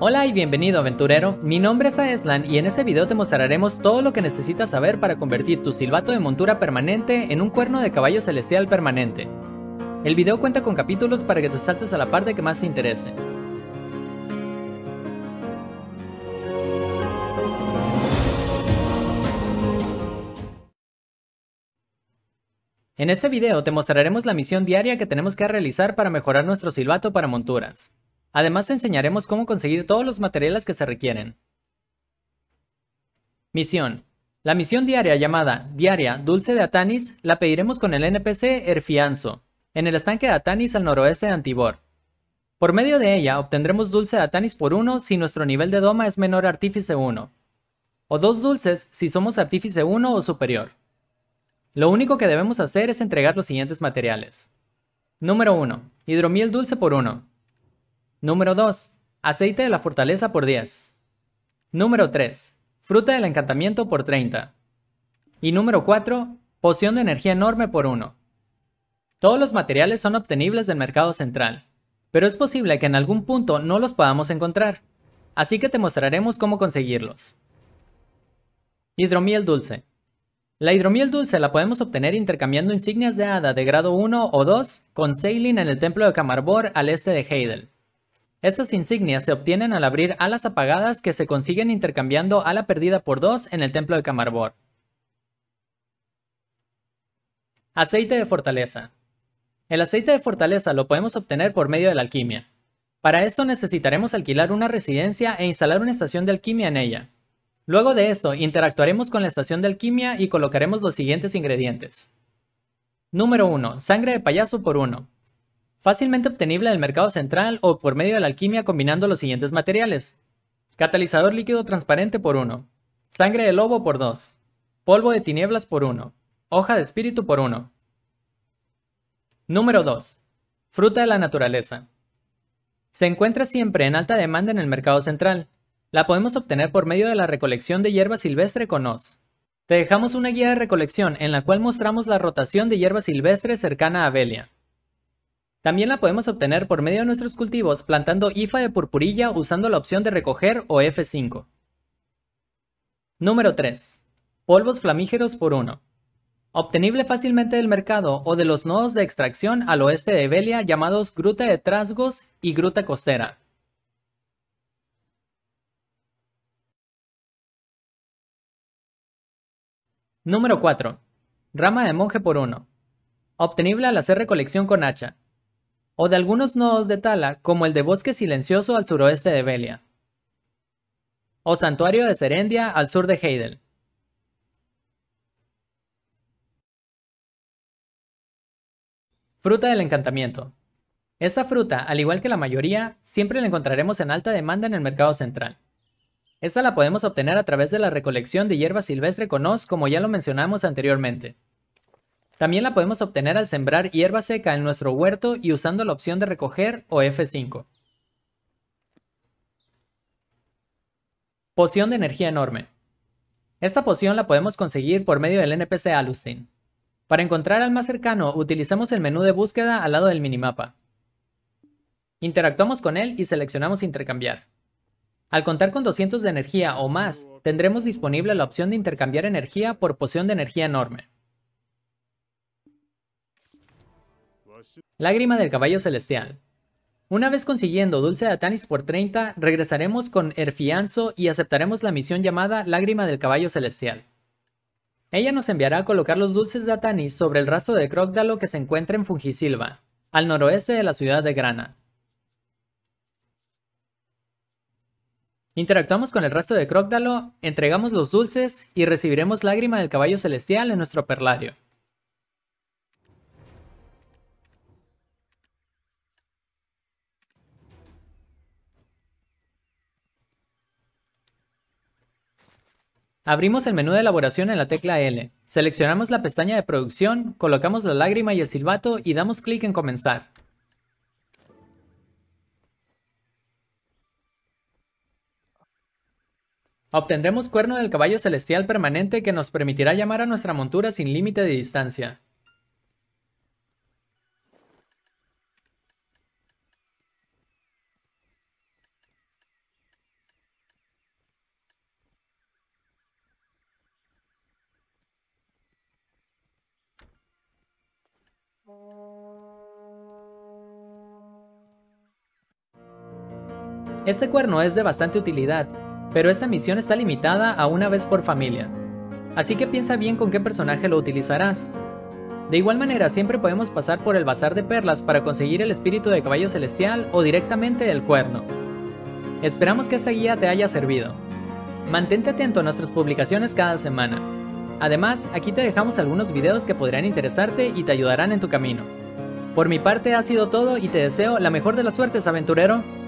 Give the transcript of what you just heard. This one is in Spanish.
Hola y bienvenido aventurero, mi nombre es Aeslan y en este video te mostraremos todo lo que necesitas saber para convertir tu silbato de montura permanente en un cuerno de caballo celestial permanente. El video cuenta con capítulos para que te saltes a la parte que más te interese. En este video te mostraremos la misión diaria que tenemos que realizar para mejorar nuestro silbato para monturas. Además te enseñaremos cómo conseguir todos los materiales que se requieren. Misión. La misión diaria llamada Diaria Dulce de Atanis la pediremos con el NPC Erfianzo, en el estanque de Atanis al noroeste de Antibor. Por medio de ella obtendremos dulce de Atanis por 1 si nuestro nivel de doma es menor artífice 1, o dos dulces si somos artífice 1 o superior. Lo único que debemos hacer es entregar los siguientes materiales. Número 1. Hidromiel dulce por 1. Número 2. Aceite de la fortaleza por 10. Número 3. Fruta del encantamiento por 30. Y número 4. Poción de energía enorme por 1. Todos los materiales son obtenibles del mercado central, pero es posible que en algún punto no los podamos encontrar, así que te mostraremos cómo conseguirlos. Hidromiel dulce. La hidromiel dulce la podemos obtener intercambiando insignias de hada de grado 1 o 2 con Seilin en el templo de Camarbor al este de Heidel. Estas insignias se obtienen al abrir alas apagadas que se consiguen intercambiando ala perdida por dos en el templo de Camarbor. Aceite de fortaleza. El aceite de fortaleza lo podemos obtener por medio de la alquimia. Para esto necesitaremos alquilar una residencia e instalar una estación de alquimia en ella. Luego de esto, interactuaremos con la estación de alquimia y colocaremos los siguientes ingredientes. Número 1. Sangre de payaso por 1 fácilmente obtenible en el mercado central o por medio de la alquimia combinando los siguientes materiales. Catalizador líquido transparente por 1, sangre de lobo por 2, polvo de tinieblas por 1, hoja de espíritu por 1. Número 2. Fruta de la naturaleza. Se encuentra siempre en alta demanda en el mercado central. La podemos obtener por medio de la recolección de hierba silvestre con os. Te dejamos una guía de recolección en la cual mostramos la rotación de hierba silvestre cercana a Belia. También la podemos obtener por medio de nuestros cultivos plantando IFA de purpurilla usando la opción de recoger o F5. Número 3. Polvos flamígeros por 1. Obtenible fácilmente del mercado o de los nodos de extracción al oeste de Belia llamados Gruta de Trasgos y Gruta Costera. Número 4. Rama de monje por 1. Obtenible al hacer recolección con hacha o de algunos nodos de tala, como el de Bosque Silencioso al suroeste de Belia, o Santuario de Serendia al sur de Heidel. Fruta del encantamiento. Esta fruta, al igual que la mayoría, siempre la encontraremos en alta demanda en el mercado central. Esta la podemos obtener a través de la recolección de hierba silvestre con os, como ya lo mencionamos anteriormente. También la podemos obtener al sembrar hierba seca en nuestro huerto y usando la opción de recoger o F5. Poción de energía enorme. Esta poción la podemos conseguir por medio del NPC Alucin. Para encontrar al más cercano, utilizamos el menú de búsqueda al lado del minimapa. Interactuamos con él y seleccionamos intercambiar. Al contar con 200 de energía o más, tendremos disponible la opción de intercambiar energía por poción de energía enorme. Lágrima del Caballo Celestial. Una vez consiguiendo Dulce de Atanis por 30, regresaremos con Erfianzo y aceptaremos la misión llamada Lágrima del Caballo Celestial. Ella nos enviará a colocar los dulces de Atanis sobre el rastro de Crocdalo que se encuentra en Fungisilva, al noroeste de la ciudad de Grana. Interactuamos con el rastro de Crocdalo, entregamos los dulces y recibiremos Lágrima del Caballo Celestial en nuestro perlario. Abrimos el menú de elaboración en la tecla L, seleccionamos la pestaña de producción, colocamos la lágrima y el silbato y damos clic en comenzar. Obtendremos cuerno del caballo celestial permanente que nos permitirá llamar a nuestra montura sin límite de distancia. Este cuerno es de bastante utilidad, pero esta misión está limitada a una vez por familia. Así que piensa bien con qué personaje lo utilizarás. De igual manera, siempre podemos pasar por el bazar de perlas para conseguir el espíritu de caballo celestial o directamente el cuerno. Esperamos que esta guía te haya servido. Mantente atento a nuestras publicaciones cada semana. Además, aquí te dejamos algunos videos que podrían interesarte y te ayudarán en tu camino. Por mi parte ha sido todo y te deseo la mejor de las suertes, aventurero.